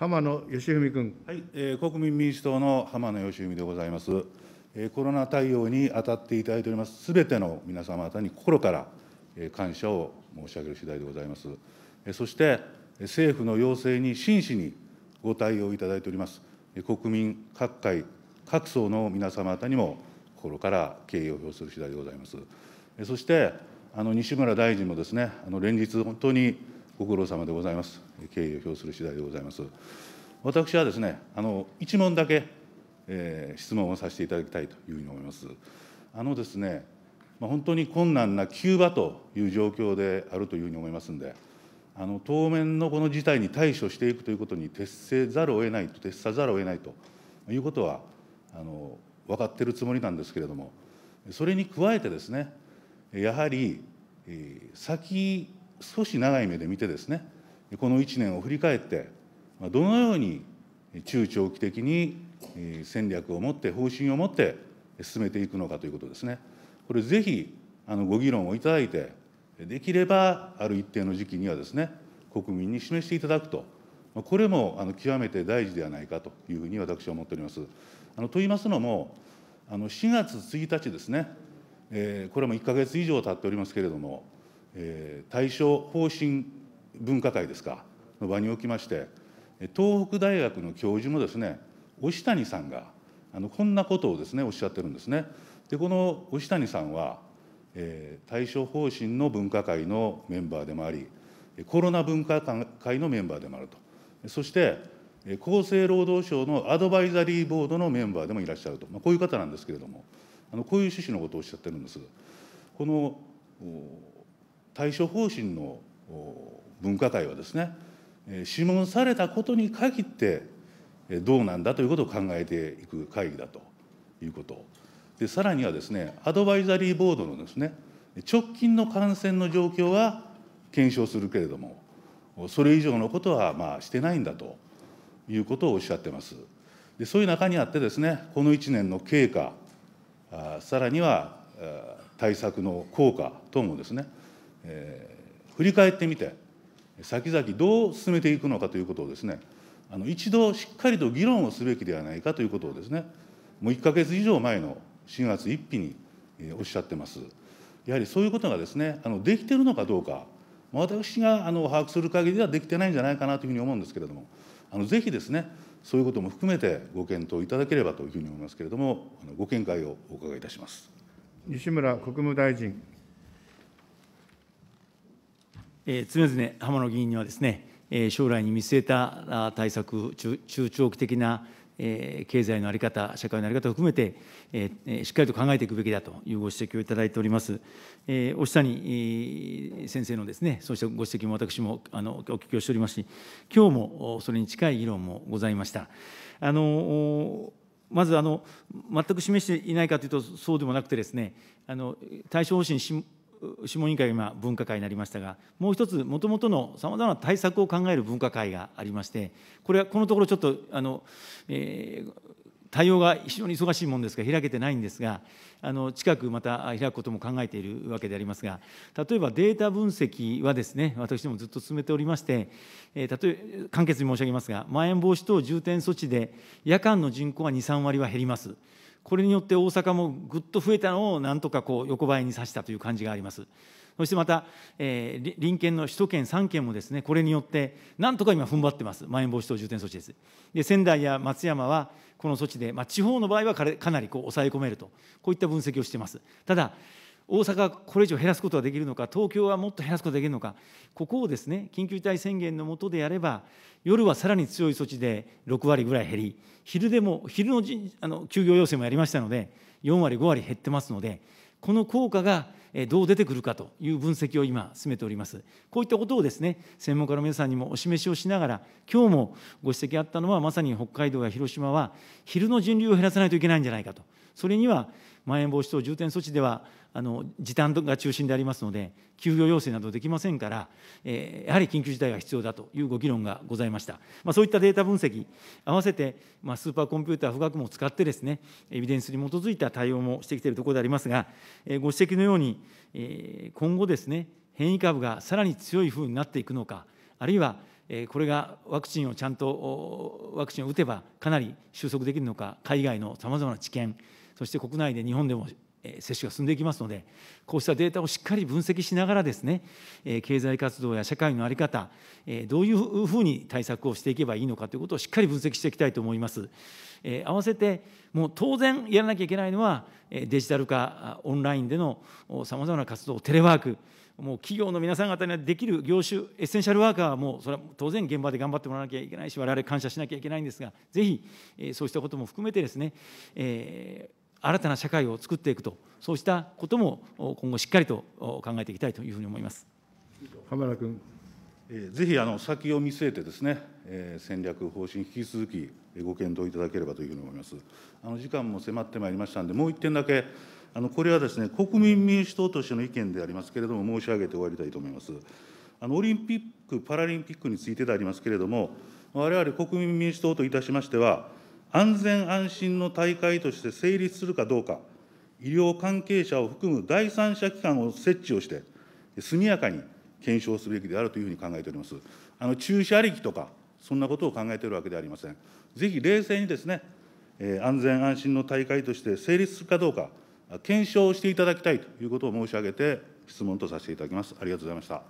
浜野義文君。はい、えー、国民民主党の浜野義文でございます。えー、コロナ対応に当たっていただいております。すべての皆様方に心から、えー、感謝を申し上げる次第でございます。えー、そして、政府の要請に真摯にご対応いただいております。え国民各界各層の皆様方にも心から敬意を表する次第でございます。えそしてあの西村大臣もですね、あの連日本当にご苦労様でございます。敬意を表する次第でございます。私はですね、あの一問だけ、えー、質問をさせていただきたいというふうに思います。あのですね、まあ、本当に困難な急場という状況であるというふうに思いますんで、あの当面のこの事態に対処していくということに徹せざるを得ないと、徹さざるを得ないということはあの分かっているつもりなんですけれども、それに加えてですね、やはり、えー、先少し長い目で見てですね、この1年を振り返って、どのように中長期的に戦略を持って、方針を持って進めていくのかということですね、これ、ぜひあのご議論をいただいて、できればある一定の時期にはですね、国民に示していただくと、これもあの極めて大事ではないかというふうに私は思っております。あのと言いますのも、あの4月1日ですね、えー、これも1か月以上経っておりますけれども、え対処方針分科会ですか、の場におきまして、東北大学の教授もですね、押谷さんが、あのこんなことをですね、おっしゃってるんですね。で、この押谷さんは、えー、対処方針の分科会のメンバーでもあり、コロナ分科会のメンバーでもあると、そして厚生労働省のアドバイザリーボードのメンバーでもいらっしゃると、まあ、こういう方なんですけれども、あのこういう趣旨のことをおっしゃってるんです。この対処方針の分科会はですね、諮問されたことに限ってどうなんだということを考えていく会議だということ。でさらにはですね、アドバイザリーボードのですね、直近の感染の状況は検証するけれども、それ以上のことはまあしてないんだということをおっしゃってます。でそういう中にあってですね、この1年の経過、さらには対策の効果等もですね、えー、振り返ってみて先々どう進めていくのかということをですねあの一度しっかりと議論をすべきではないかということをですねもう1か月以上前の4月1日におっしゃってます。やはりそういうことがですねあのできてるのかどうか私があの把握する限りではできてないんじゃないかなというふうに思うんですけれどもあのぜひですねそういうことも含めてご検討いただければというふうに思いますけれどもご見解をお伺いいたします西村国務大臣。常々、浜野議員にはですね、将来に見据えた対策、中長期的な経済の在り方、社会の在り方を含めて、しっかりと考えていくべきだというご指摘をいただいております。お押に先生のですね、そうしたご指摘も私もあのお聞きをしておりますし、きょうもそれに近い議論もございました。あのまずあの、全く示していないかというと、そうでもなくてですね、あの対処方針諮問委員会が今、分科会になりましたが、もう一つ、もともとのさまざまな対策を考える分科会がありまして、これはこのところちょっと、あの、えー、対応が非常に忙しいものですが、開けてないんですが、あの近くまた開くことも考えているわけでありますが、例えばデータ分析はですね、私どもずっと進めておりまして、えー、例え簡潔に申し上げますが、まん延防止等重点措置で、夜間の人口は2、3割は減ります。これによって大阪もぐっと増えたのをなんとかこう横ばいにさしたという感じがあります。そしてまた、えー、隣県の首都圏3県もですね、これによって、なんとか今、踏ん張ってます、まん延防止等重点措置です。で、仙台や松山は、この措置で、まあ、地方の場合はかなりこう抑え込めると、こういった分析をしています。ただ、大阪はこれ以上減らすことができるのか、東京はもっと減らすことができるのか、ここをですね、緊急事態宣言の下でやれば、夜はさらに強い措置で6割ぐらい減り、昼でも、昼のあの休業要請もやりましたので、4割、5割減ってますので、この効果がどう出てくるかという分析を今、進めております。こういったことをですね、専門家の皆さんにもお示しをしながら、今日もご指摘あったのは、まさに北海道や広島は、昼の人流を減らさないといけないんじゃないかと、それにはまん延防止等重点措置では、あの時短が中心でありますので、休業要請などできませんから、えー、やはり緊急事態が必要だというご議論がございました。まあ、そういったデータ分析、合わせて、まあ、スーパーコンピューター、富岳も使ってですね、エビデンスに基づいた対応もしてきているところでありますが、えー、ご指摘のように、えー、今後ですね、変異株がさらに強いふうになっていくのか、あるいはこれがワクチンをちゃんと、ワクチンを打てばかなり収束できるのか、海外のさまざまな知見、そして国内で日本でも接種が進んでいきますので、こうしたデータをしっかり分析しながらですね、経済活動や社会の在り方、どういうふうに対策をしていけばいいのかということをしっかり分析していきたいと思います。合わせて、もう当然やらなきゃいけないのは、デジタル化、オンラインでのさまざまな活動、テレワーク、もう企業の皆さん方にはできる業種、エッセンシャルワーカーはもう、それは当然現場で頑張ってもらわなきゃいけないし、われわれ感謝しなきゃいけないんですが、ぜひ、そうしたことも含めてですね、えー新たな社会を作っていくと、そうしたことも今後、しっかりと考えていきたいというふうに思います浜田君。ぜひあの先を見据えてですね、え戦略、方針、引き続きご検討いただければというふうに思います。あの時間も迫ってまいりましたので、もう1点だけ、あのこれはですね国民民主党としての意見でありますけれども、申し上げて終わりたいと思います。あのオリンピック・パラリンピックについてでありますけれども、我々国民民主党といたしましては、安全安心の大会として成立するかどうか、医療関係者を含む第三者機関を設置をして、速やかに検証すべきであるというふうに考えております。あの注射力とか、そんなことを考えているわけではありません。ぜひ冷静にですね、安全安心の大会として成立するかどうか、検証していただきたいということを申し上げて、質問とさせていただきます。ありがとうございました。